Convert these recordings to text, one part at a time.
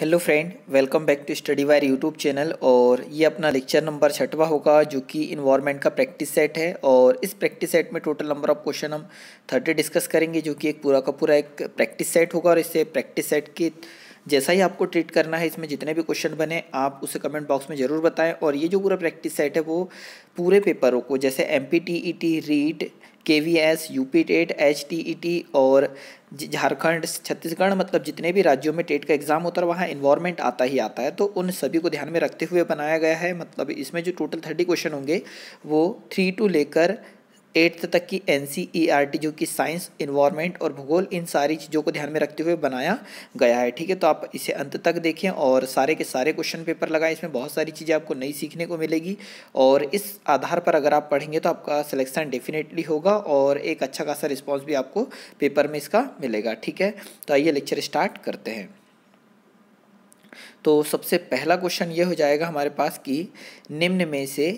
hello friend welcome back to study wire YouTube channel और ये अपना लेक्चर नंबर छठवा होगा जो कि इन्वायरमेंट का प्रैक्टिस सेट है और इस प्रैक्टिस सेट में टोटल नंबर ऑफ क्वेश्चन हम थर्टी डिस्कस करेंगे जो कि एक पूरा का पूरा एक प्रैक्टिस सेट होगा और इससे प्रैक्टिस सेट की जैसा ही आपको ट्रीट करना है इसमें जितने भी क्वेश्चन बने आप उसे कमेंट बॉक्स में ज़रूर बताएं और ये जो पूरा प्रैक्टिस सेट है वो पूरे पेपरों को जैसे M P T E T REET K V S U P TET H T E T और झारखंड छत्तीसगढ़ मतलब जितने भी राज्यों में टेट का एग्ज़ाम होता है वहाँ इन्वायरमेंट आता ही आता है तो उन सभी को ध्यान में रखते हुए बनाया गया है मतलब इसमें जो टोटल थर्टी क्वेश्चन होंगे वो थ्री टू लेकर एट्थ तक की एन e जो कि साइंस इन्वायरमेंट और भूगोल इन सारी चीज़ों को ध्यान में रखते हुए बनाया गया है ठीक है तो आप इसे अंत तक देखें और सारे के सारे क्वेश्चन पेपर लगाएं इसमें बहुत सारी चीज़ें आपको नई सीखने को मिलेगी और इस आधार पर अगर आप पढ़ेंगे तो आपका सिलेक्शन डेफिनेटली होगा और एक अच्छा खासा रिस्पॉन्स भी आपको पेपर में इसका मिलेगा ठीक है तो आइए लेक्चर स्टार्ट करते हैं तो सबसे पहला क्वेश्चन ये हो जाएगा हमारे पास कि निम्न में से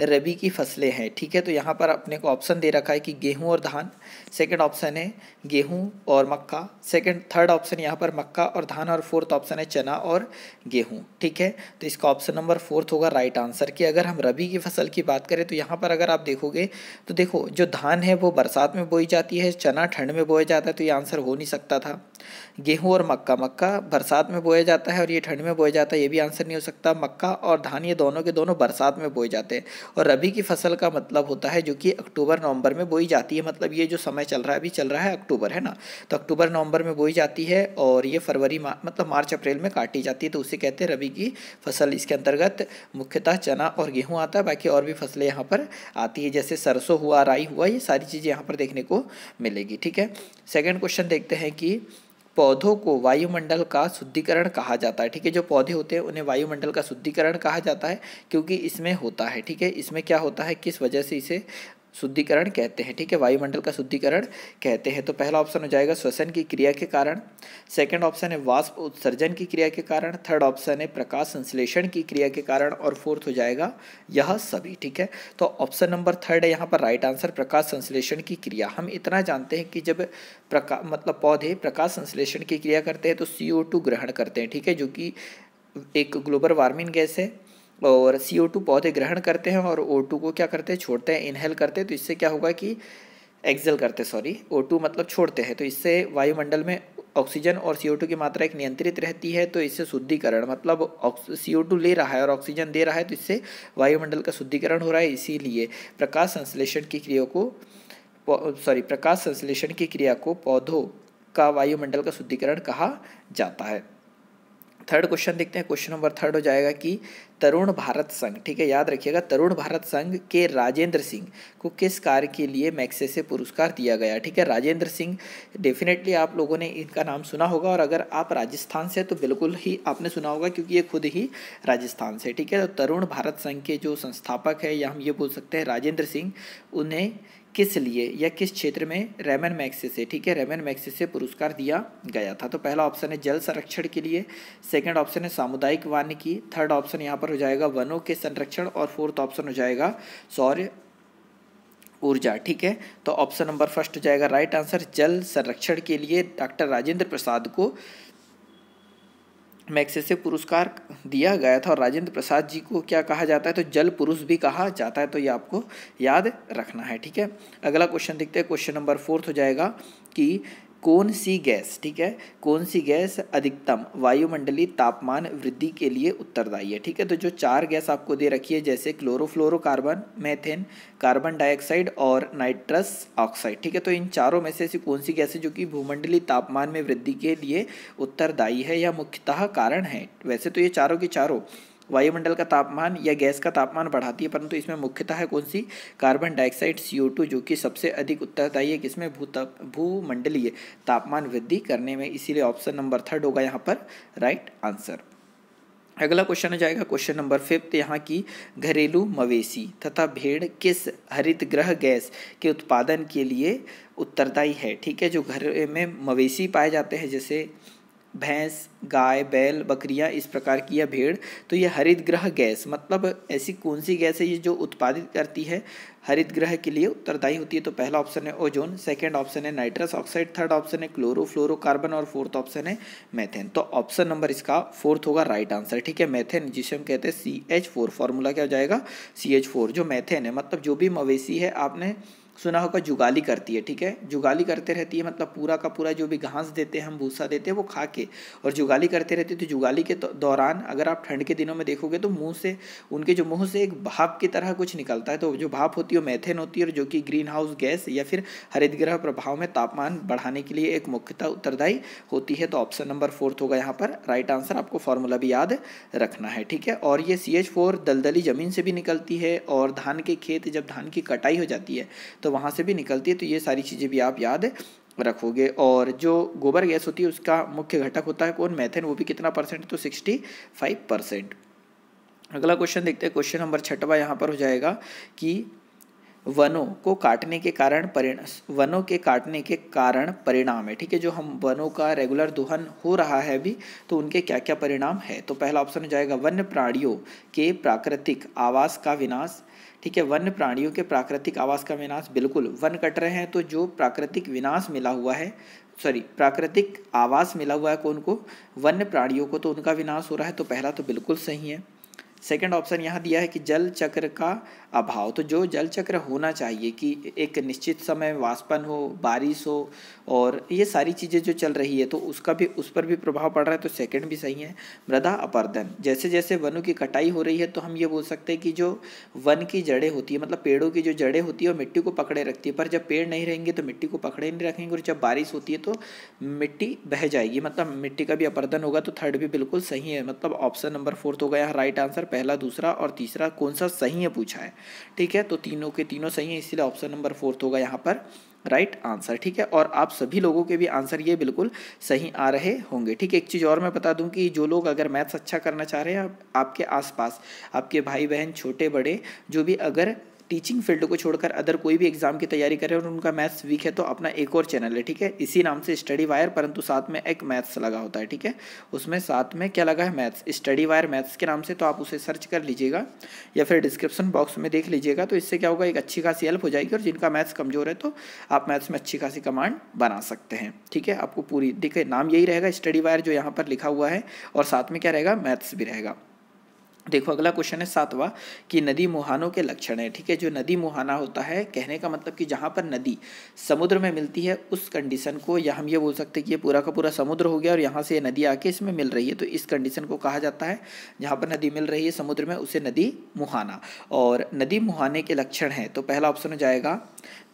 रबी की फसलें हैं ठीक है तो यहाँ पर अपने को ऑप्शन दे रखा है कि गेहूं और धान सेकंड ऑप्शन है गेहूं और मक्का सेकंड थर्ड ऑप्शन यहाँ पर मक्का और धान और फोर्थ ऑप्शन है चना और गेहूं ठीक है तो इसका ऑप्शन नंबर फोर्थ होगा राइट आंसर कि अगर हम रबी की फसल की बात करें तो यहाँ पर अगर आप देखोगे तो देखो जो धान है वो बरसात में बोई जाती है चना ठंड में बोया जाता है तो ये आंसर हो नहीं सकता था गेहूँ और मक्का मक्का बरसात में बोया जाता है और ये ठंड में बोया जाता है ये भी आंसर नहीं हो सकता मक्का और धान ये दोनों के दोनों बरसात में बोए जाते हैं और रबी की फसल का मतलब होता है जो कि अक्टूबर नवंबर में बोई जाती है मतलब ये जो समय चल रहा है अभी चल रहा है अक्टूबर है ना तो अक्टूबर नवंबर में बोई जाती है और ये फरवरी मतलब मार्च अप्रैल में काटी जाती है तो उसे कहते हैं रबी की फसल इसके अंतर्गत मुख्यतः चना और गेहूँ आता है बाकी और भी फसलें यहाँ पर आती है जैसे सरसों हुआ राई हुआ ये सारी चीज़ें यहाँ पर देखने को मिलेगी ठीक है सेकेंड क्वेश्चन देखते हैं कि पौधों को वायुमंडल का शुद्धिकरण कहा जाता है ठीक है जो पौधे होते हैं उन्हें वायुमंडल का शुद्धिकरण कहा जाता है क्योंकि इसमें होता है ठीक है इसमें क्या होता है किस वजह से इसे शुद्धिकरण कहते हैं ठीक है वायुमंडल का शुद्धिकरण कहते हैं तो पहला ऑप्शन हो जाएगा श्वसन की क्रिया के कारण सेकंड ऑप्शन है वाष्प उत्सर्जन की क्रिया के कारण थर्ड ऑप्शन है प्रकाश संश्लेषण की क्रिया के कारण और फोर्थ हो जाएगा यह सभी ठीक है तो ऑप्शन नंबर थर्ड है यहाँ पर राइट आंसर प्रकाश संश्लेषण की क्रिया हम इतना जानते हैं कि जब प्रकाश मतलब पौधे प्रकाश संश्लेषण की क्रिया करते हैं तो सी ग्रहण करते हैं ठीक है जो कि एक ग्लोबल वार्मिंग गैस है और सी ओ टू पौधे ग्रहण करते हैं और ओ टू को क्या करते हैं छोड़ते हैं इनहेल करते हैं तो इससे क्या होगा कि एक्सेल करते सॉरी ओ टू मतलब छोड़ते हैं तो इससे वायुमंडल में ऑक्सीजन और सी ओ टू की मात्रा एक नियंत्रित रहती है तो इससे शुद्धिकरण मतलब सी ओ टू ले रहा है और ऑक्सीजन दे रहा है तो इससे वायुमंडल का शुद्धिकरण हो रहा है इसीलिए प्रकाश संश्लेषण की क्रिया को सॉरी प्रकाश संश्लेषण की क्रिया को पौधों का वायुमंडल का शुद्धिकरण कहा जाता है थर्ड क्वेश्चन देखते हैं क्वेश्चन नंबर थर्ड हो जाएगा कि तरुण भारत संघ ठीक है याद रखिएगा तरुण भारत संघ के राजेंद्र सिंह को किस कार्य के लिए मैक्से से पुरस्कार दिया गया ठीक है राजेंद्र सिंह डेफिनेटली आप लोगों ने इनका नाम सुना होगा और अगर आप राजस्थान से तो बिल्कुल ही आपने सुना होगा क्योंकि ये खुद ही राजस्थान से ठीक है तो तरुण भारत संघ के जो संस्थापक है या हम ये बोल सकते हैं राजेंद्र सिंह उन्हें किस लिए या किस क्षेत्र में रेमन मैक्से से ठीक है रेमन मैक्से से पुरस्कार दिया गया था तो पहला ऑप्शन है जल संरक्षण के लिए सेकंड ऑप्शन है सामुदायिक वानिकी थर्ड ऑप्शन यहाँ पर हो जाएगा वनों के संरक्षण और फोर्थ ऑप्शन हो जाएगा सौर्य ऊर्जा ठीक है तो ऑप्शन नंबर फर्स्ट हो जाएगा राइट आंसर जल संरक्षण के लिए डॉक्टर राजेंद्र प्रसाद को मैक्सेसे पुरस्कार दिया गया था और राजेंद्र प्रसाद जी को क्या कहा जाता है तो जल पुरुष भी कहा जाता है तो ये आपको याद रखना है ठीक है अगला क्वेश्चन देखते हैं क्वेश्चन नंबर फोर्थ हो जाएगा कि कौन सी गैस ठीक है कौन सी गैस अधिकतम वायुमंडलीय तापमान वृद्धि के लिए उत्तरदायी है ठीक है तो जो चार गैस आपको दे रखी है जैसे क्लोरोफ्लोरोकार्बन मैथेन कार्बन डाइऑक्साइड और नाइट्रस ऑक्साइड ठीक है तो इन चारों में से ऐसी कौन सी गैस है जो कि भूमंडलीय तापमान में वृद्धि के लिए उत्तरदायी है या मुख्यतः कारण है वैसे तो ये चारों के चारों वायुमंडल का तापमान या गैस का तापमान बढ़ाती है परंतु इसमें मुख्यतः है कौन सी कार्बन डाइऑक्साइड सी जो कि सबसे अधिक उत्तरदायी है किसमें भूताप भूमंडलीय तापमान वृद्धि करने में इसीलिए ऑप्शन नंबर थर्ड होगा यहाँ पर राइट आंसर अगला क्वेश्चन हो जाएगा क्वेश्चन नंबर फिफ्थ यहाँ की घरेलू मवेशी तथा भेड़ किस हरित ग्रह गैस के उत्पादन के लिए उत्तरदायी है ठीक है जो घर में मवेशी पाए जाते हैं जैसे भैंस गाय बैल बकरियां इस प्रकार की या भेड़ तो यह हरित ग्रह गैस मतलब ऐसी कौन सी गैस है ये जो उत्पादित करती है हरित ग्रह के लिए उत्तरदायी होती है तो पहला ऑप्शन है ओजोन सेकंड ऑप्शन है नाइट्रस ऑक्साइड थर्ड ऑप्शन है क्लोरो फ्लोरोकार्बन और फोर्थ ऑप्शन है मैथेन तो ऑप्शन नंबर इसका फोर्थ होगा राइट आंसर ठीक है मैथेन जिसे हम कहते हैं सी एच फोर फॉर्मूला क्या हो जाएगा सी एच फोर जो मैथेन है मतलब जो भी मवेशी है आपने सुना होगा जुगाली करती है ठीक है जुगाली करते रहती है मतलब पूरा का पूरा जो भी घास देते हैं हम भूसा देते हैं वो खा के और जुगाली करते रहती है तो जुगाली के तो दौरान अगर आप ठंड के दिनों में देखोगे तो मुँह से उनके जो मुँह से एक भाप की तरह कुछ निकलता है तो जो भाप होती है वो मैथेन होती है और जो कि ग्रीन हाउस गैस या फिर हरित ग्रह प्रभाव में तापमान बढ़ाने के लिए एक मुख्यतः उत्तरदायी होती है तो ऑप्शन नंबर फोर्थ होगा यहाँ पर राइट आंसर आपको फॉर्मूला भी याद रखना है ठीक है और ये सी एच फोर दलदली ज़मीन से भी निकलती है और धान के खेत जब धान की कटाई हो जाती है तो वहाँ से भी निकलती है तो ये सारी चीज़ें भी आप याद रखोगे और जो गोबर गैस होती है उसका मुख्य घटक होता है कौन मैथेन वो भी कितना परसेंट तो सिक्सटी फाइव परसेंट अगला क्वेश्चन देखते हैं क्वेश्चन नंबर छठवा यहाँ पर हो जाएगा कि वनों को काटने के कारण परिणाम वनों के काटने के कारण परिणाम है ठीक है जो हम वनों का रेगुलर दोहन हो रहा है अभी तो उनके क्या क्या परिणाम है तो पहला ऑप्शन हो जाएगा वन्य प्राणियों के प्राकृतिक आवास का विनाश ठीक है वन्य प्राणियों के प्राकृतिक आवास का विनाश बिल्कुल वन कट रहे हैं तो जो प्राकृतिक विनाश मिला हुआ है सॉरी प्राकृतिक आवास मिला हुआ है कौन को वन्य प्राणियों को तो उनका विनाश हो रहा है तो पहला तो बिल्कुल सही है सेकंड ऑप्शन यहाँ दिया है कि जल चक्र का अभाव तो जो जल चक्र होना चाहिए कि एक निश्चित समय वाष्पन हो बारिश हो और ये सारी चीज़ें जो चल रही है तो उसका भी उस पर भी प्रभाव पड़ रहा है तो सेकंड भी सही है मृदा अपर्दन जैसे जैसे वनों की कटाई हो रही है तो हम ये बोल सकते हैं कि जो वन की जड़ें होती है मतलब पेड़ों की जो जड़ें होती है वो मिट्टी को पकड़े रखती है पर जब पेड़ नहीं रहेंगे तो मिट्टी को पकड़े नहीं रखेंगे और जब बारिश होती है तो मिट्टी बह जाएगी मतलब मिट्टी का भी अपर्दन होगा तो थर्ड भी बिल्कुल सही है मतलब ऑप्शन नंबर फोर्थ हो गया राइट आंसर पहला दूसरा और तीसरा कौन सा सही है पूछा है ठीक है तो तीनों के तीनों सही है इसीलिए ऑप्शन नंबर फोर्थ होगा यहाँ पर राइट आंसर ठीक है और आप सभी लोगों के भी आंसर ये बिल्कुल सही आ रहे होंगे ठीक है एक चीज़ और मैं बता दूं कि जो लोग अगर मैथ्स अच्छा करना चाह रहे हैं आपके आसपास आपके भाई बहन छोटे बड़े जो भी अगर टीचिंग फील्ड को छोड़कर अदर कोई भी एग्जाम की तैयारी करें और उनका मैथ्स वीक है तो अपना एक और चैनल है ठीक है इसी नाम से स्टडी वायर परंतु साथ में एक मैथ्स लगा होता है ठीक है उसमें साथ में क्या लगा है मैथ्स स्टडी वायर मैथ्स के नाम से तो आप उसे सर्च कर लीजिएगा या फिर डिस्क्रिप्शन बॉक्स में देख लीजिएगा तो इससे क्या होगा एक अच्छी खासी हेल्प हो जाएगी और जिनका मैथ्स कमजोर है तो आप मैथ्स में अच्छी खासी कमांड बना सकते हैं ठीक है आपको पूरी देखिए नाम यही रहेगा स्टडी वायर जो यहाँ पर लिखा हुआ है और साथ में क्या रहेगा मैथ्स भी रहेगा देखो अगला क्वेश्चन है सातवां कि नदी मुहानों के लक्षण है ठीक है जो नदी मुहाना होता है कहने का मतलब कि जहाँ पर नदी समुद्र में मिलती है उस कंडीशन को या हम ये बोल सकते हैं कि ये पूरा का पूरा समुद्र हो गया और यहाँ से ये नदी आके इसमें मिल रही है तो इस कंडीशन को कहा जाता है जहाँ पर नदी मिल रही है समुद्र में उसे नदी मुहाना और नदी मुहाने के लक्षण हैं तो पहला ऑप्शन हो जाएगा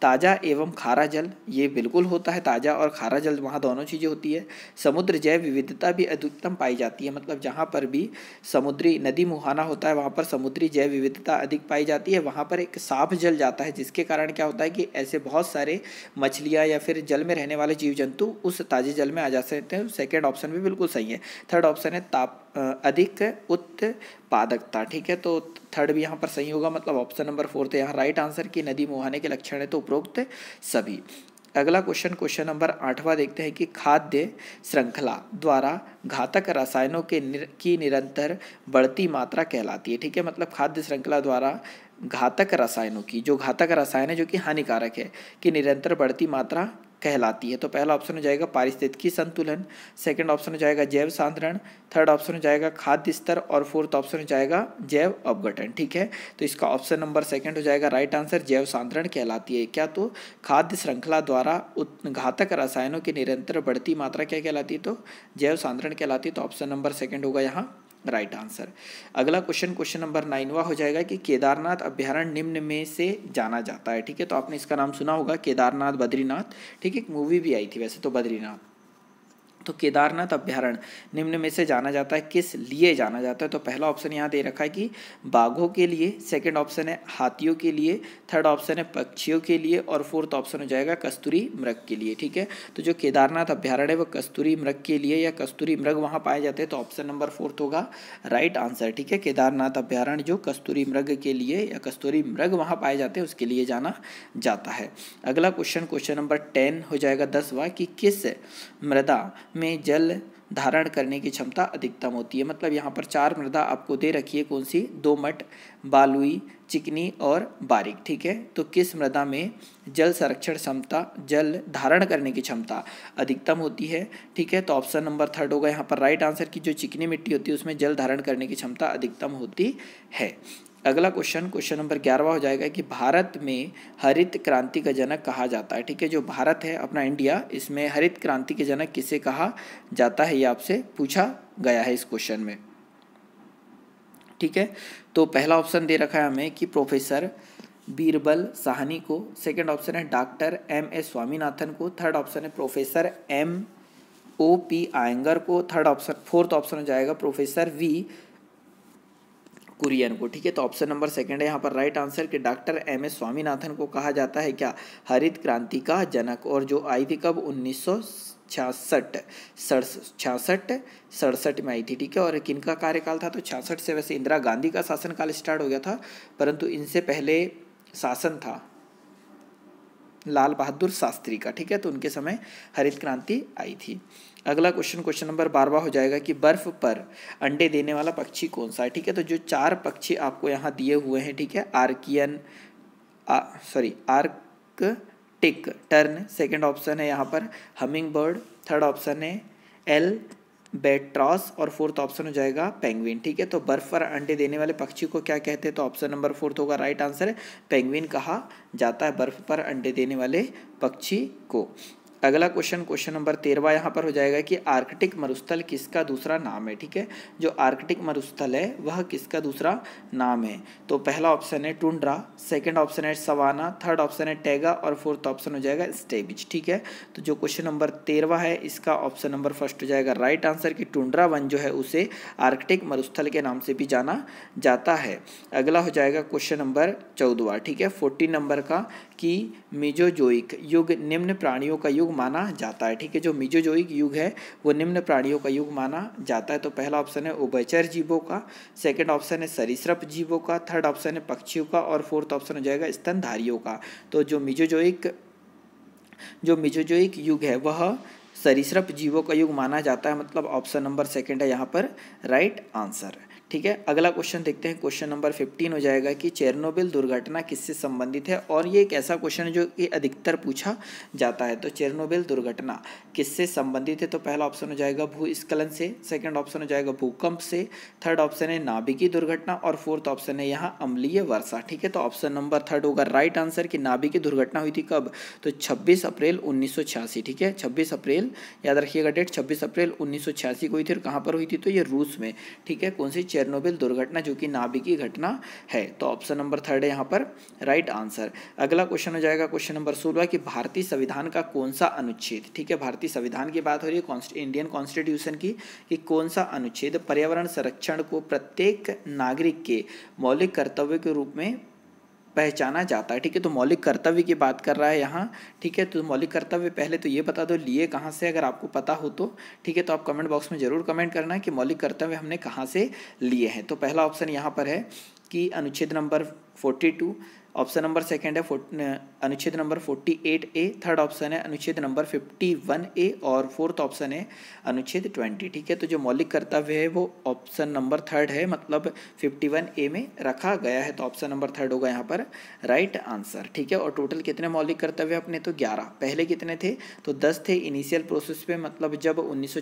ताज़ा एवं खारा जल ये बिल्कुल होता है ताज़ा और खारा जल वहाँ दोनों चीज़ें होती है समुद्र जैव विविधता भी अधिकतम पाई जाती है मतलब जहाँ पर भी समुद्री नदी मुहाना होता है वहाँ पर समुद्री जैव विविधता अधिक पाई जाती है वहाँ पर एक साफ जल जाता है जिसके कारण क्या होता है कि ऐसे बहुत सारे मछलियाँ या फिर जल में रहने वाले जीव जंतु उस ताज़े जल में आ जा सकते हैं सेकेंड ऑप्शन भी बिल्कुल सही है थर्ड ऑप्शन है ताप अधिक उत्पादकता ठीक है तो थर्ड भी यहाँ पर सही होगा मतलब ऑप्शन नंबर फोर्थ यहाँ राइट आंसर की नदी मुहाने के लक्षण है तो उपरोक्त सभी अगला क्वेश्चन क्वेश्चन नंबर आठवां देखते हैं कि खाद्य श्रृंखला द्वारा घातक रसायनों के निर, की निरंतर बढ़ती मात्रा कहलाती है ठीक है मतलब खाद्य श्रृंखला द्वारा घातक रसायनों की जो घातक रसायन है जो कि हानिकारक है कि निरंतर बढ़ती मात्रा कहलाती है तो पहला ऑप्शन हो जाएगा पारिस्थितिकी संतुलन सेकंड ऑप्शन हो जाएगा जैव सांद्रण थर्ड ऑप्शन हो जाएगा खाद्य स्तर और फोर्थ ऑप्शन हो जाएगा जैव अवघटन ठीक है तो इसका ऑप्शन नंबर सेकंड हो जाएगा राइट आंसर जैव सांद्रण कहलाती है क्या तो खाद्य श्रृंखला द्वारा घातक रसायनों की निरंतर बढ़ती मात्रा क्या कहलाती है तो जैव सांद्रण कहलाती है तो ऑप्शन नंबर सेकेंड होगा यहाँ राइट आंसर अगला क्वेश्चन क्वेश्चन नंबर नाइनवा हो जाएगा कि केदारनाथ अभ्यारण्य निम्न में से जाना जाता है ठीक है तो आपने इसका नाम सुना होगा केदारनाथ बद्रीनाथ ठीक है एक मूवी भी आई थी वैसे तो बद्रीनाथ तो केदारनाथ अभ्यारण्य निम्न में से जाना जाता है किस लिए जाना जाता है तो पहला ऑप्शन यहाँ दे रखा है कि बाघों के लिए सेकंड ऑप्शन है हाथियों के लिए थर्ड ऑप्शन है पक्षियों के लिए और फोर्थ ऑप्शन हो जाएगा कस्तूरी मृग के लिए ठीक है तो जो केदारनाथ अभ्यारण्य है वो कस्तूरी मृग के लिए या कस्तूरी मृग वहाँ पाए जाते हैं तो ऑप्शन नंबर फोर्थ होगा राइट आंसर ठीक है केदारनाथ अभ्यारण्य जो कस्तूरी मृग के लिए या कस्तूरी मृग वहाँ पाए जाते हैं उसके लिए जाना जाता है अगला क्वेश्चन क्वेश्चन नंबर टेन हो जाएगा दसवा कि किस मृदा में जल धारण करने की क्षमता अधिकतम होती है मतलब यहाँ पर चार मृदा आपको दे रखी है कौन सी दो मट बालुई चिकनी और बारीक ठीक है तो किस मृदा में जल संरक्षण क्षमता जल धारण करने की क्षमता अधिकतम होती है ठीक है तो ऑप्शन नंबर थर्ड होगा यहाँ पर राइट आंसर की जो चिकनी मिट्टी होती है उसमें जल धारण करने की क्षमता अधिकतम होती है अगला क्वेश्चन क्वेश्चन नंबर ग्यारहवा हो जाएगा कि भारत में हरित क्रांति का जनक कहा जाता है ठीक है जो भारत है अपना इंडिया इसमें हरित क्रांति के जनक किसे कहा जाता है ये आपसे पूछा गया है इस क्वेश्चन में ठीक है तो पहला ऑप्शन दे रखा है हमें कि प्रोफेसर बीरबल साहनी को सेकंड ऑप्शन है डॉक्टर एम एस स्वामीनाथन को थर्ड ऑप्शन है professor M O P Iyengar को थर्ड ऑप्शन फोर्थ ऑप्शन हो जाएगा प्रोफेसर वी कुरियन को ठीक है तो ऑप्शन नंबर सेकंड है यहाँ पर राइट आंसर कि डॉक्टर एम एस स्वामीनाथन को कहा जाता है क्या हरित क्रांति का जनक और जो आई थी कब उन्नीस सौ छियासठ छियासठ सड़सठ में आई थी ठीक है और किन का कार्यकाल था तो छियासठ से वैसे इंदिरा गांधी का शासनकाल स्टार्ट हो गया था परंतु इनसे पहले शासन था लाल बहादुर शास्त्री का ठीक है तो उनके समय हरित क्रांति आई थी अगला क्वेश्चन क्वेश्चन नंबर बारवा हो जाएगा कि बर्फ पर अंडे देने वाला पक्षी कौन सा है ठीक है तो जो चार पक्षी आपको यहाँ दिए हुए हैं ठीक है Archean sorry arctic tern second option है यहाँ पर हमिंग बर्ड थर्ड ऑप्शन है एल बेट्रॉस और फोर्थ ऑप्शन हो जाएगा पेंगुइन ठीक है तो बर्फ पर अंडे देने वाले पक्षी को क्या कहते हैं तो ऑप्शन नंबर फोर्थ होगा राइट आंसर है पेंगुइन कहा जाता है बर्फ पर अंडे देने वाले पक्षी को अगला क्वेश्चन क्वेश्चन नंबर तेरहवा यहाँ पर हो जाएगा कि आर्कटिक मरुस्थल किसका दूसरा नाम है ठीक है जो आर्कटिक मरुस्थल है वह किसका दूसरा नाम है तो पहला ऑप्शन है टुंड्रा सेकंड ऑप्शन है सवाना थर्ड ऑप्शन है टैगा और फोर्थ ऑप्शन हो जाएगा स्टेबिज ठीक है तो जो क्वेश्चन नंबर तेरहवा है इसका ऑप्शन नंबर फर्स्ट हो जाएगा राइट आंसर कि टुंड्रा वन जो है उसे आर्कटिक मरुस्थल के नाम से भी जाना जाता है अगला हो जाएगा क्वेश्चन नंबर चौदवा ठीक है फोर्टीन नंबर का कि मिजोजोइक युग निम्न प्राणियों का युग माना जाता है ठीक है जो मिजोजोइक युग है वो निम्न प्राणियों का युग माना जाता है तो पहला ऑप्शन है उभयचर जीवों का सेकंड ऑप्शन है सरिसप जीवों का थर्ड ऑप्शन है पक्षियों का और फोर्थ ऑप्शन हो जाएगा स्तनधारियों का तो जो मिजोजोइक जो मिजोजोइक युग है वह सरिसप जीवों का युग माना जाता है मतलब ऑप्शन नंबर सेकेंड है यहाँ पर राइट आंसर ठीक है अगला क्वेश्चन देखते हैं क्वेश्चन नंबर फिफ्टीन हो जाएगा कि चेरनोबिल दुर्घटना किससे संबंधित है और ये एक ऐसा क्वेश्चन है जो कि अधिकतर पूछा जाता है तो चेरनोबिल दुर्घटना किससे संबंधित है तो पहला ऑप्शन हो जाएगा भूस्खलन से सेकंड ऑप्शन हो जाएगा भूकंप से थर्ड ऑप्शन है नाभिकी दुर्घटना और फोर्थ ऑप्शन है यहाँ अम्लीय वर्षा ठीक है तो ऑप्शन नंबर थर्ड होगा राइट आंसर कि नाभिकी दुर्घटना हुई थी कब तो छब्बीस अप्रैल उन्नीस ठीक है छब्बीस अप्रैल याद रखिएगा डेट छब्बीस अप्रैल उन्नीस को हुई थी और कहाँ पर हुई थी तो ये रूस में ठीक है कौन सी चेरनोबिल दुर्घटना जो कि नाभिकीय घटना है तो ऑप्शन नंबर थर्ड है यहाँ पर राइट आंसर अगला क्वेश्चन हो जाएगा क्वेश्चन नंबर सोलह कि भारतीय संविधान का कौन सा अनुच्छेद ठीक है भारतीय संविधान की बात हो रही है इंडियन कॉन्स्टिट्यूशन की कि कौन सा अनुच्छेद पर्यावरण संरक्षण को प्रत्येक नागरिक के मौलिक कर्तव्य के रूप में पहचाना जाता है ठीक है तो मौलिक कर्तव्य की बात कर रहा है यहाँ ठीक है तो मौलिक कर्तव्य पहले तो ये बता दो लिए कहाँ से अगर आपको पता हो तो ठीक है तो आप कमेंट बॉक्स में ज़रूर कमेंट करना कि मौलिक कर्तव्य हमने कहाँ से लिए हैं तो पहला ऑप्शन यहाँ पर है कि अनुच्छेद number forty two option number second है अनुच्छेद number forty eight A third option है अनुच्छेद नंबर फिफ्टी वन ए और फोर्थ ऑप्शन है अनुच्छेद ट्वेंटी ठीक है तो जो मौलिक कर्तव्य है वो ऑप्शन नंबर थर्ड है मतलब फिफ्टी वन ए में रखा गया है तो ऑप्शन नंबर थर्ड होगा यहाँ पर राइट आंसर ठीक है और टोटल कितने मौलिक कर्तव्य अपने तो ग्यारह पहले कितने थे तो दस थे इनिशियल प्रोसेस पे मतलब जब उन्नीस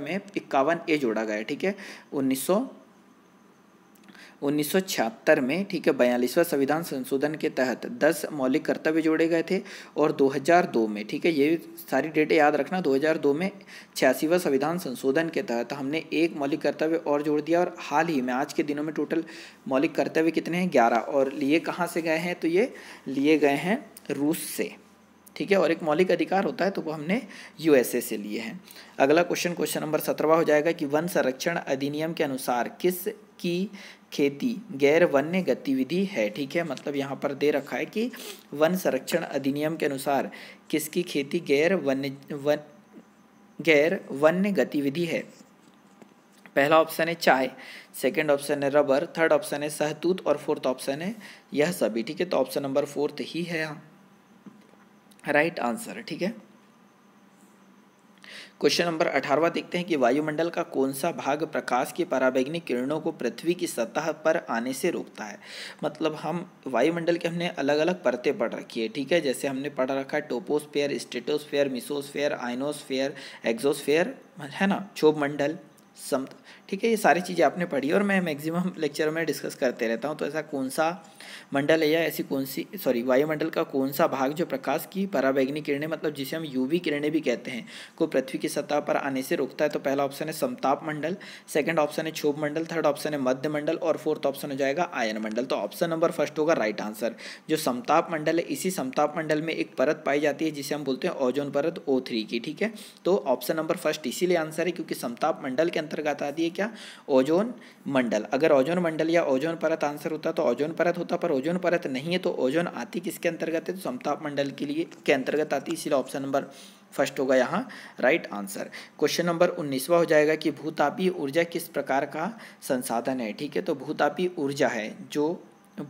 में इक्यावन ए जोड़ा गया ठीक है उन्नीस 1976 में ठीक है बयालीसवां संविधान संशोधन के तहत 10 मौलिक कर्तव्य जोड़े गए थे और 2002 में ठीक है ये सारी डेट याद रखना 2002 में छियासीवा संविधान संशोधन के तहत हमने एक मौलिक कर्तव्य और जोड़ दिया और हाल ही में आज के दिनों में टोटल मौलिक कर्तव्य कितने हैं ग्यारह और लिए कहाँ से गए हैं तो ये लिए गए हैं रूस से ठीक है और एक मौलिक अधिकार होता है तो वो हमने यूएसए से लिए हैं अगला क्वेश्चन क्वेश्चन नंबर सत्रहवा हो जाएगा कि वन संरक्षण अधिनियम के अनुसार किस की खेती गैर वन्य गतिविधि है ठीक है मतलब यहाँ पर दे रखा है कि वन संरक्षण अधिनियम के अनुसार किसकी खेती गैर वन्य वन गैर वन्य गतिविधि है पहला ऑप्शन है चाय सेकंड ऑप्शन है रबर थर्ड ऑप्शन है सहतूत और फोर्थ ऑप्शन है यह सभी ठीक है तो ऑप्शन नंबर फोर्थ ही है राइट आंसर ठीक है क्वेश्चन नंबर अठारवा देखते हैं कि वायुमंडल का कौन सा भाग प्रकाश की पराबैग्निक किरणों को पृथ्वी की सतह पर आने से रोकता है मतलब हम वायुमंडल के हमने अलग अलग परतें पढ़ रखी है ठीक है जैसे हमने पढ़ रखा है troposphere stratosphere mesosphere ionosphere exosphere है ना क्षोभ मंडल सम ठीक है ये सारी चीज़ें आपने पढ़ी और मैं मैक्सिमम लेक्चर में डिस्कस करते रहता हूँ तो ऐसा कौन सा मंडल है या ऐसी कौन सी सॉरी वायुमंडल का कौन सा भाग जो प्रकाश की पराबैग्नी किरणें मतलब जिसे हम यूवी किरणें भी कहते हैं को पृथ्वी की सतह पर आने से रोकता है तो पहला ऑप्शन है समताप मंडल सेकंड ऑप्शन है क्षोभ मंडल थर्ड ऑप्शन है मध्य मंडल और फोर्थ ऑप्शन हो जाएगा आयन मंडल तो ऑप्शन नंबर फर्स्ट होगा राइट आंसर जो समताप मंडल है इसी समताप मंडल में एक परत पाई जाती है जिसे हम बोलते हैं ओजोन परत ओ की ठीक है तो ऑप्शन नंबर फर्स्ट इसीलिए आंसर है क्योंकि समताप मंडल के अंतर्गत आती है क्या ओजोन मंडल अगर ओजोन मंडल या ओजोन परत आंसर होता तो ओजोन परत होता अवस्था पर ओजोन परत नहीं है तो ओजोन आती किसके अंतर्गत है तो समताप मंडल के लिए के अंतर्गत आती है इसीलिए ऑप्शन नंबर फर्स्ट होगा यहाँ राइट आंसर क्वेश्चन नंबर उन्नीसवा हो जाएगा कि भूतापी ऊर्जा किस प्रकार का संसाधन है ठीक है तो भूतापी ऊर्जा है जो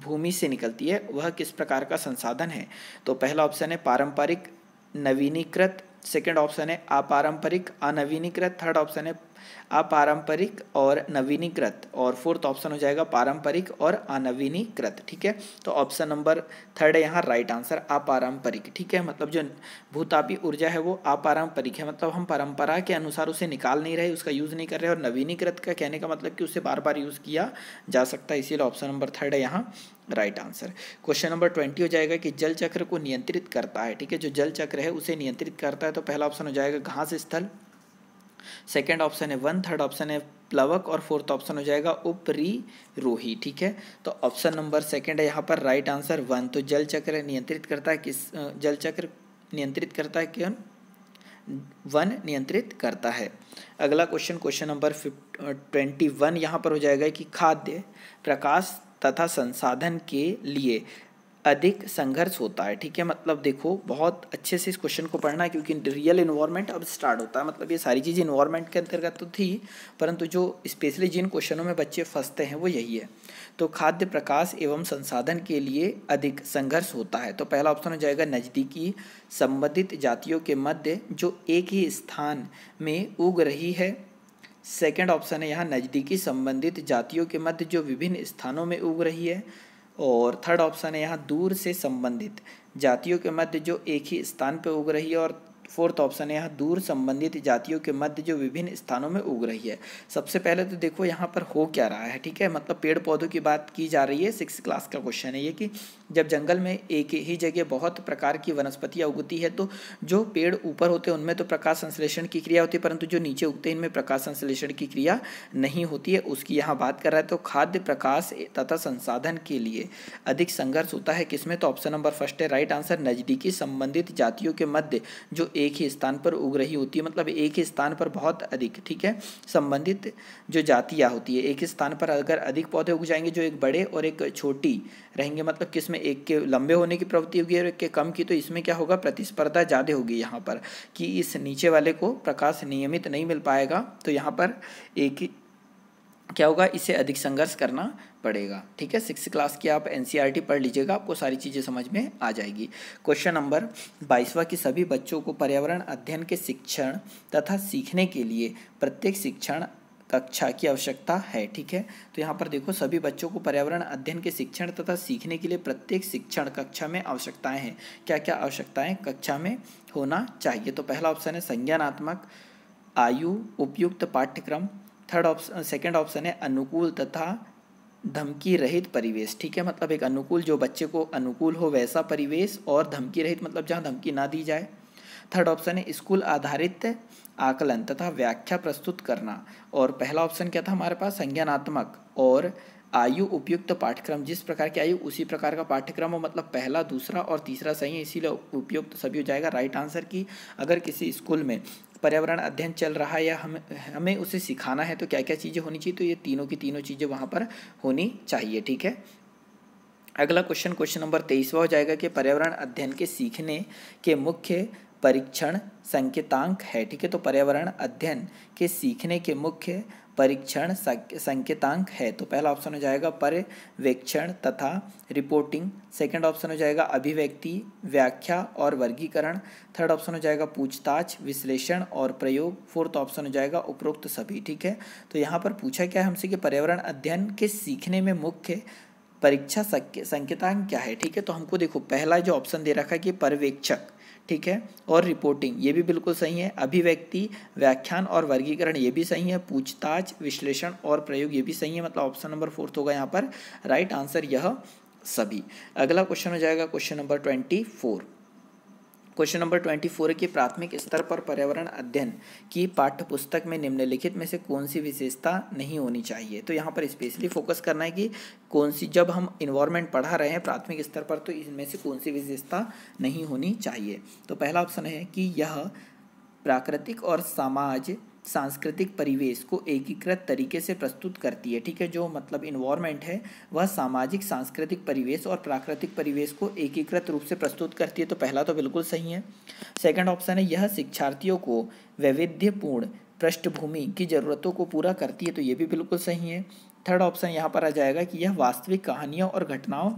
भूमि से निकलती है वह किस प्रकार का संसाधन है तो पहला ऑप्शन है पारंपरिक नवीनीकृत सेकेंड ऑप्शन है अपारंपरिक अनवीनीकृत थर्ड ऑप्शन है अपारंपरिक और नवीनीकृत और फोर्थ ऑप्शन हो जाएगा पारंपरिक और अनवीनीकृत ठीक है तो ऑप्शन नंबर थर्ड है यहाँ राइट आंसर अपारंपरिक ठीक है मतलब जो भूतापी ऊर्जा है वो अपारंपरिक है मतलब हम परंपरा के अनुसार उसे निकाल नहीं रहे उसका यूज़ नहीं कर रहे और नवीनीकृत का कहने का मतलब कि उसे बार बार यूज़ किया जा सकता है इसीलिए ऑप्शन नंबर थर्ड है यहाँ right answer question number twenty हो जाएगा कि जल चक्र को नियंत्रित करता है ठीक है जो जल चक्र है उसे नियंत्रित करता है तो पहला ऑप्शन हो जाएगा घास स्थल सेकेंड ऑप्शन है वन थर्ड ऑप्शन है प्लवक और फोर्थ ऑप्शन हो जाएगा उपरी रोही ठीक है तो ऑप्शन नंबर सेकेंड है यहाँ पर राइट आंसर वन तो जल चक्र नियंत्रित करता है किस जल चक्र नियंत्रित करता है क्यों वन नियंत्रित करता है अगला question question number twenty one यहाँ पर हो जाएगा कि खाद्य प्रकाश तथा संसाधन के लिए अधिक संघर्ष होता है ठीक है मतलब देखो बहुत अच्छे से इस क्वेश्चन को पढ़ना है क्योंकि रियल इन्वायरमेंट अब स्टार्ट होता है मतलब ये सारी चीज़ें इन्वायरमेंट के अंतर्गत तो थी परंतु जो स्पेशली जिन क्वेश्चनों में बच्चे फंसते हैं वो यही है तो खाद्य प्रकाश एवं संसाधन के लिए अधिक संघर्ष होता है तो पहला ऑप्शन हो जाएगा नज़दीकी संबंधित जातियों के मध्य जो एक ही स्थान में उग रही है सेकेंड ऑप्शन है यहाँ नज़दीकी संबंधित जातियों के मध्य जो विभिन्न स्थानों में उग रही है और थर्ड ऑप्शन है यहाँ दूर से संबंधित जातियों के मध्य जो एक ही स्थान पर उग रही है और फोर्थ ऑप्शन है यहाँ दूर संबंधित जातियों के मध्य जो विभिन्न स्थानों में उग रही है सबसे पहले तो देखो यहाँ पर हो क्या रहा है ठीक है मतलब पेड़ पौधों की बात की जा रही है सिक्स क्लास का क्वेश्चन है ये कि जब जंगल में एक ही जगह बहुत प्रकार की वनस्पतियाँ उगती है तो जो पेड़ ऊपर होते हैं उनमें तो प्रकाश संश्लेषण की क्रिया होती है परंतु जो नीचे उगते हैं इनमें प्रकाश संश्लेषण की क्रिया नहीं होती है उसकी यहाँ बात कर रहा है तो खाद्य प्रकाश तथा संसाधन के लिए अधिक संघर्ष होता है किसमें तो ऑप्शन नंबर फर्स्ट है राइट आंसर नज़दीकी संबंधित जातियों के मध्य जो एक ही स्थान पर उग रही होती है मतलब एक ही स्थान पर बहुत अधिक ठीक है संबंधित जो जातियाँ होती है एक ही स्थान पर अगर अधिक पौधे उग जाएंगे जो एक बड़े और एक छोटी रहेंगे मतलब किसमें इसमें एक के लंबे होने की प्रवृत्ति होगी और एक के कम की तो इसमें क्या होगा प्रतिस्पर्धा ज़्यादा होगी यहाँ पर कि इस नीचे वाले को प्रकाश नियमित नहीं मिल पाएगा तो यहाँ पर एक क्या होगा इससे अधिक संघर्ष करना पड़ेगा ठीक है सिक्स क्लास की आप एन e पढ़ लीजिएगा आपको सारी चीज़ें समझ में आ जाएगी क्वेश्चन नंबर बाईसवा कि सभी बच्चों को पर्यावरण अध्ययन के शिक्षण तथा सीखने के लिए प्रत्येक शिक्षण कक्षा की आवश्यकता है ठीक है तो यहाँ पर देखो सभी बच्चों को पर्यावरण अध्ययन के शिक्षण तथा सीखने के लिए प्रत्येक शिक्षण कक्षा में आवश्यकताएं हैं क्या क्या आवश्यकताएं कक्षा में होना चाहिए तो पहला ऑप्शन है संज्ञानात्मक आयु उपयुक्त पाठ्यक्रम थर्ड ऑप्शन सेकेंड ऑप्शन है अनुकूल तथा धमकी रहित परिवेश ठीक है मतलब एक अनुकूल जो बच्चे को अनुकूल हो वैसा परिवेश और धमकी रहित मतलब जहाँ धमकी ना दी जाए थर्ड ऑप्शन है स्कूल आधारित आकलन तथा व्याख्या प्रस्तुत करना और पहला ऑप्शन क्या था हमारे पास संज्ञानात्मक और आयु उपयुक्त पाठ्यक्रम जिस प्रकार की आयु उसी प्रकार का पाठ्यक्रम हो मतलब पहला दूसरा और तीसरा सही है इसीलिए उपयुक्त सभी हो जाएगा राइट आंसर की अगर किसी स्कूल में पर्यावरण अध्ययन चल रहा है या हम हमें उसे सिखाना है तो क्या क्या चीज़ें होनी चाहिए तो ये तीनों की तीनों चीज़ें वहाँ पर होनी चाहिए ठीक है अगला क्वेश्चन क्वेश्चन नंबर तेईसवा हो जाएगा कि पर्यावरण अध्ययन के सीखने के मुख्य परीक्षण संकेतांक है ठीक है तो पर्यावरण अध्ययन के सीखने के मुख्य परीक्षण संकेतांक है तो पहला ऑप्शन हो जाएगा पर्यवेक्षण तथा रिपोर्टिंग सेकंड ऑप्शन हो जाएगा अभिव्यक्ति व्याख्या और वर्गीकरण थर्ड ऑप्शन हो जाएगा पूछताछ विश्लेषण और प्रयोग फोर्थ ऑप्शन हो जाएगा उपरोक्त सभी ठीक है तो यहाँ पर पूछा क्या है हमसे कि पर्यावरण अध्ययन के सीखने में मुख्य परीक्षा संकेतांक क्या है ठीक है तो हमको देखो पहला जो ऑप्शन दे रखा है कि पर्यवेक्षक ठीक है और रिपोर्टिंग ये भी बिल्कुल सही है अभिव्यक्ति व्याख्यान और वर्गीकरण ये भी सही है पूछताछ विश्लेषण और प्रयोग ये भी सही है मतलब ऑप्शन नंबर फोर्थ होगा यहाँ पर राइट आंसर यह सभी अगला क्वेश्चन हो जाएगा question number twenty four question number twenty four के प्राथमिक स्तर पर पर्यावरण अध्ययन की पाठ्य पुस्तक में निम्नलिखित में से कौन सी विशेषता नहीं होनी चाहिए तो यहाँ पर स्पेशली फोकस करना है कि कौन सी जब हम इन्वायरमेंट पढ़ा रहे हैं प्राथमिक स्तर पर तो इनमें से कौन सी विशेषता नहीं होनी चाहिए तो पहला ऑप्शन है कि यह प्राकृतिक और समाज सांस्कृतिक परिवेश को एकीकृत तरीके से प्रस्तुत करती है ठीक है जो मतलब इन्वायरमेंट है वह सामाजिक सांस्कृतिक परिवेश और प्राकृतिक परिवेश को एकीकृत रूप से प्रस्तुत करती है तो पहला तो बिल्कुल सही है सेकंड ऑप्शन है यह शिक्षार्थियों को वैविध्यपूर्ण पृष्ठभूमि की ज़रूरतों को पूरा करती है तो ये भी बिल्कुल सही है थर्ड ऑप्शन यहाँ पर आ जाएगा कि यह वास्तविक कहानियों और घटनाओं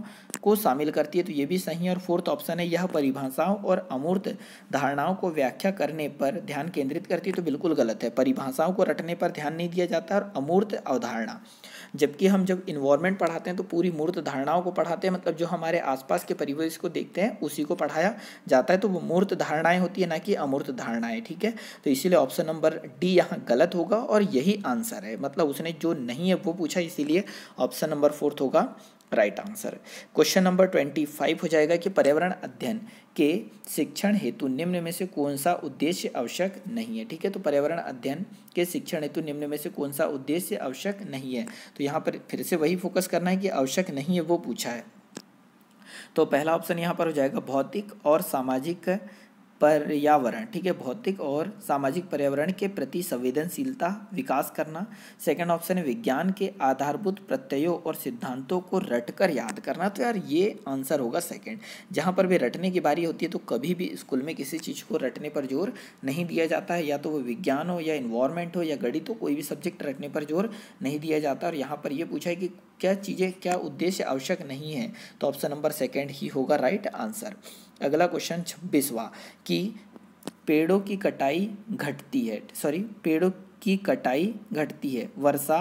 को शामिल करती है तो ये भी सही है और फोर्थ ऑप्शन है यह परिभाषाओं और अमूर्त धारणाओं को व्याख्या करने पर ध्यान केंद्रित करती है तो बिल्कुल गलत है परिभाषाओं को रटने पर ध्यान नहीं दिया जाता और अमूर्त अवधारणा जबकि हम जब इन्वायरमेंट पढ़ाते हैं तो पूरी मूर्त धारणाओं को पढ़ाते हैं मतलब जो हमारे आसपास के परिवेश को देखते हैं उसी को पढ़ाया जाता है तो वो मूर्त धारणाएं होती है ना कि अमूर्त धारणाएं ठीक है तो इसीलिए ऑप्शन नंबर डी यहाँ गलत होगा और यही आंसर है मतलब उसने जो नहीं है वो पूछा इसीलिए ऑप्शन नंबर फोर्थ होगा right answer question number twenty five हो जाएगा कि पर्यावरण अध्ययन के शिक्षण हेतु निम्न में से कौन सा उद्देश्य आवश्यक नहीं है ठीक है तो पर्यावरण अध्ययन के शिक्षण हेतु निम्न में से कौन सा उद्देश्य आवश्यक नहीं है तो यहाँ पर फिर से वही फोकस करना है कि आवश्यक नहीं है वो पूछा है तो पहला ऑप्शन यहाँ पर हो जाएगा भौतिक और सामाजिक पर्यावरण ठीक है भौतिक और सामाजिक पर्यावरण के प्रति संवेदनशीलता विकास करना सेकंड ऑप्शन है विज्ञान के आधारभूत प्रत्ययों और सिद्धांतों को रटकर याद करना तो यार ये आंसर होगा सेकंड जहाँ पर भी रटने की बारी होती है तो कभी भी स्कूल में किसी चीज़ को रटने पर जोर नहीं दिया जाता है या तो वो विज्ञान हो या इन्वायरमेंट हो या गणित हो कोई भी सब्जेक्ट रटने पर जोर नहीं दिया जाता और यहाँ पर यह पूछा है कि क्या चीज़ें क्या उद्देश्य आवश्यक नहीं है तो ऑप्शन नंबर सेकेंड ही होगा राइट आंसर अगला क्वेश्चन छब्बीसवा कि पेड़ों की कटाई घटती है सॉरी पेड़ों की कटाई घटती है वर्षा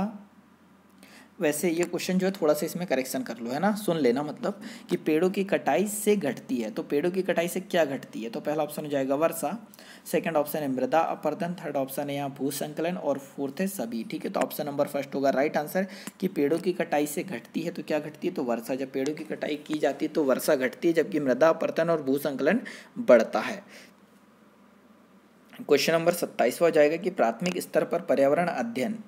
वैसे ये क्वेश्चन जो है थोड़ा सा इसमें करेक्शन कर लो है ना सुन लेना मतलब कि पेड़ों की कटाई से घटती है तो पेड़ों की कटाई से क्या घटती है तो पहला ऑप्शन हो जाएगा वर्षा सेकंड ऑप्शन है मृदा अपर्दन थर्ड ऑप्शन है यहाँ भू संकलन और फोर्थ है सभी ठीक है तो ऑप्शन नंबर फर्स्ट होगा राइट आंसर कि पेड़ों की कटाई से घटती है तो क्या घटती है तो वर्षा जब पेड़ों की कटाई की जाती है तो वर्षा घटती है जबकि मृदा अपर्दन और भू संकलन बढ़ता है क्वेश्चन नंबर सत्ताईसवा हो जाएगा कि प्राथमिक स्तर पर पर्यावरण अध्ययन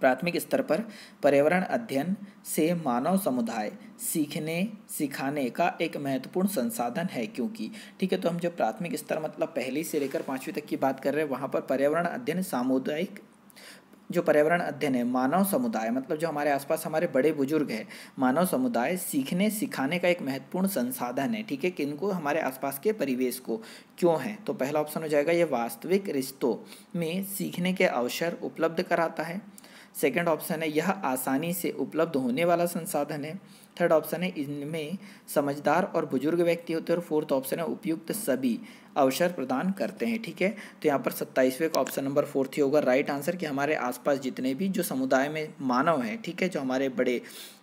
प्राथमिक स्तर पर पर्यावरण अध्ययन से मानव समुदाय सीखने सिखाने का एक महत्वपूर्ण संसाधन है क्योंकि ठीक है तो हम जो प्राथमिक स्तर मतलब पहली से लेकर पाँचवीं तक की बात कर रहे हैं वहाँ पर पर्यावरण अध्ययन सामुदायिक जो पर्यावरण अध्ययन है मानव समुदाय मतलब जो हमारे आसपास हमारे बड़े बुजुर्ग हैं मानव समुदाय सीखने सिखाने का एक महत्वपूर्ण संसाधन है ठीक है किनको हमारे आसपास के परिवेश को क्यों है तो पहला ऑप्शन हो जाएगा ये वास्तविक रिश्तों में सीखने के अवसर उपलब्ध कराता है सेकंड ऑप्शन है यह आसानी से उपलब्ध होने वाला संसाधन है थर्ड ऑप्शन है इनमें समझदार और बुजुर्ग व्यक्ति होते हैं और फोर्थ ऑप्शन है उपयुक्त सभी अवसर प्रदान करते हैं ठीक है तो यहाँ पर सत्ताईसवें का ऑप्शन नंबर फोर्थ ही होगा राइट आंसर कि हमारे आसपास जितने भी जो समुदाय में मानव हैं ठीक है जो हमारे बड़े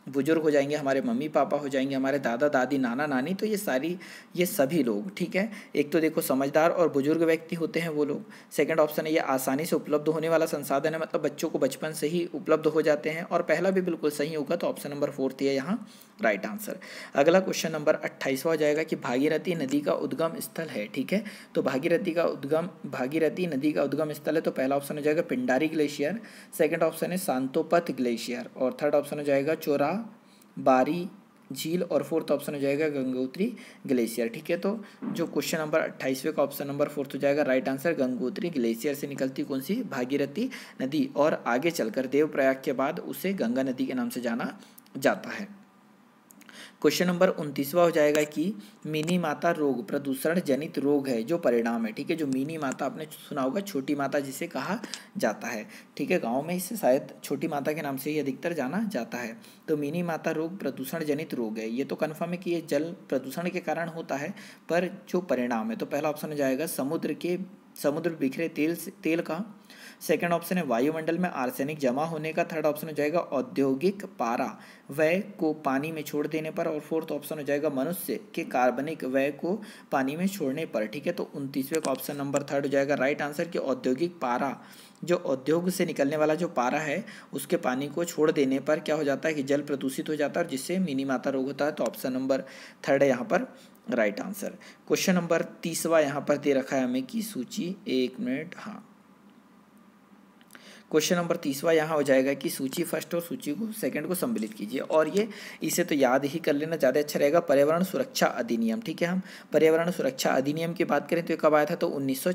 बुजुर्ग हो जाएंगे हमारे मम्मी पापा हो जाएंगे हमारे दादा दादी नाना नानी तो ये सारी ये सभी लोग ठीक है एक तो देखो समझदार और बुजुर्ग व्यक्ति होते हैं वो लोग सेकंड ऑप्शन है ये आसानी से उपलब्ध होने वाला संसाधन है मतलब बच्चों को बचपन से ही उपलब्ध हो जाते हैं और पहला भी बिल्कुल सही होगा तो ऑप्शन नंबर फोर्थ है यहाँ राइट आंसर अगला क्वेश्चन नंबर अट्ठाईसवा हो जाएगा कि भागीरथी नदी का उद्गम स्थल है ठीक है तो भागीरथी का उद्गम भागीरथी नदी का उद्गम स्थल है तो पहला ऑप्शन हो जाएगा पिंडारी ग्लेशियर सेकंड ऑप्शन है सांतोपथ ग्लेशियर और थर्ड ऑप्शन हो जाएगा चोरा बारी झील और फोर्थ ऑप्शन हो जाएगा गंगोत्री ग्लेशियर ठीक है तो जो क्वेश्चन नंबर अट्ठाईसवें का ऑप्शन नंबर फोर्थ हो जाएगा राइट आंसर गंगोत्री ग्लेशियर से निकलती कौन सी भागीरथी नदी और आगे चलकर देवप्रयाग के बाद उसे गंगा नदी के नाम से जाना जाता है क्वेश्चन नंबर उनतीसवा हो जाएगा कि मिनी माता रोग प्रदूषण जनित रोग है जो परिणाम है ठीक है जो मिनी माता आपने सुना होगा छोटी माता जिसे कहा जाता है ठीक है गाँव में इसे शायद छोटी माता के नाम से ही अधिकतर जाना जाता है तो मिनी माता रोग प्रदूषण जनित रोग है ये तो कन्फर्म है कि ये जल प्रदूषण के कारण होता है पर जो परिणाम है तो पहला ऑप्शन हो जाएगा समुद्र के समुद्र बिखरे तेल तेल का सेकेंड ऑप्शन है वायुमंडल में आर्सेनिक जमा होने का थर्ड ऑप्शन हो जाएगा औद्योगिक पारा व्यय को पानी में छोड़ देने पर और फोर्थ ऑप्शन हो जाएगा मनुष्य के कार्बनिक व्यय को पानी में छोड़ने पर ठीक है तो उनतीसवें का ऑप्शन नंबर थर्ड हो जाएगा राइट आंसर कि औद्योगिक पारा जो औद्योग से निकलने वाला जो पारा है उसके पानी को छोड़ देने पर क्या हो जाता है कि जल प्रदूषित हो जाता है और जिससे मिनी माता रोग होता है तो ऑप्शन नंबर थर्ड है यहाँ पर राइट आंसर क्वेश्चन नंबर तीसवा यहाँ पर दे रखा है हमें कि सूची एक मिनट हाँ क्वेश्चन नंबर तीसवा यहाँ हो जाएगा कि सूची फर्स्ट और सूची को सेकंड को सम्मिलित कीजिए और ये इसे तो याद ही कर लेना ज़्यादा अच्छा रहेगा पर्यावरण सुरक्षा अधिनियम ठीक है हम पर्यावरण सुरक्षा अधिनियम की बात करें तो ये कब आया था तो उन्नीस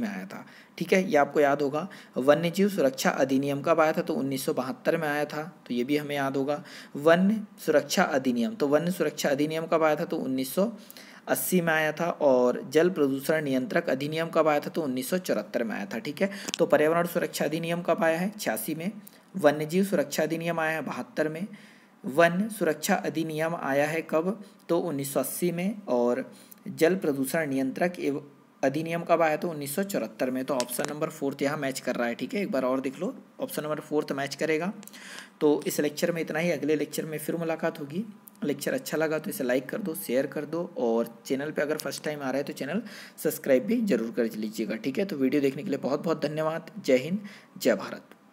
में आया था ठीक है ये आपको याद होगा वन्यजीव सुरक्षा अधिनियम कब आया था तो उन्नीस में आया था तो ये भी हमें याद होगा वन्य सुरक्षा अधिनियम तो वन्य सुरक्षा अधिनियम कब आया था तो उन्नीस अस्सी में आया था और जल प्रदूषण नियंत्रक अधिनियम कब आया था तो उन्नीस में आया था ठीक है तो पर्यावरण सुरक्षा अधिनियम कब आया है छियासी में वन्यजीव सुरक्षा अधिनियम आया है बहत्तर में वन सुरक्षा अधिनियम आया है कब तो 1980 में और जल प्रदूषण नियंत्रक एवं अधिनियम कब आया तो उन्नीस में तो ऑप्शन नंबर फोर्थ यहाँ मैच कर रहा है ठीक है एक बार और देख लो ऑप्शन नंबर फोर्थ मैच करेगा तो इस लेक्चर में इतना ही अगले लेक्चर में फिर मुलाकात होगी लेक्चर अच्छा लगा तो इसे लाइक कर दो शेयर कर दो और चैनल पे अगर फर्स्ट टाइम आ रहा है तो चैनल सब्सक्राइब भी जरूर कर लीजिएगा ठीक है तो वीडियो देखने के लिए बहुत बहुत धन्यवाद जय हिंद जय भारत